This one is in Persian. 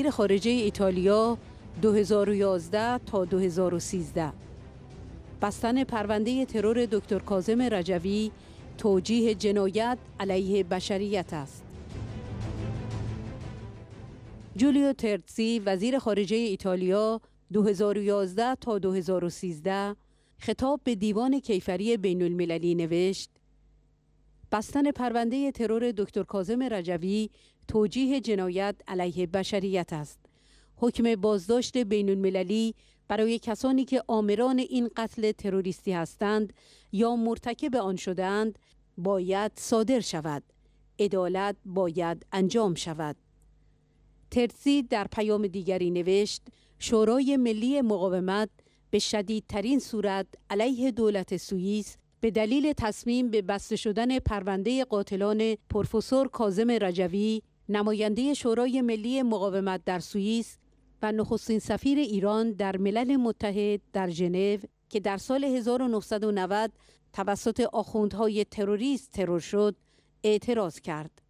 وزیر خارجه ایتالیا 2011 تا 2013 بستن پرونده ترور دکتر کازم رجوی توجیه جنایت علیه بشریت است جولیو ترتسی وزیر خارجه ایتالیا 2011 تا 2013 خطاب به دیوان کیفری بین المللی نوشت بستن پرونده ترور دکتر کازم رجوی توجیه جنایت علیه بشریت است حکم بازداشت بین المللی برای کسانی که آمران این قتل تروریستی هستند یا مرتکب آن شدند باید صادر شود عدالت باید انجام شود ترسی در پیام دیگری نوشت شورای ملی مقاومت به شدیدترین صورت علیه دولت سوئیس به دلیل تصمیم به بسته شدن پرونده قاتلان پروفسور کازم رجوی نماینده شورای ملی مقاومت در سوئیس و نخستین سفیر ایران در ملل متحد در ژنو که در سال 1990 توسط آخوندهای تروریست ترور شد اعتراض کرد.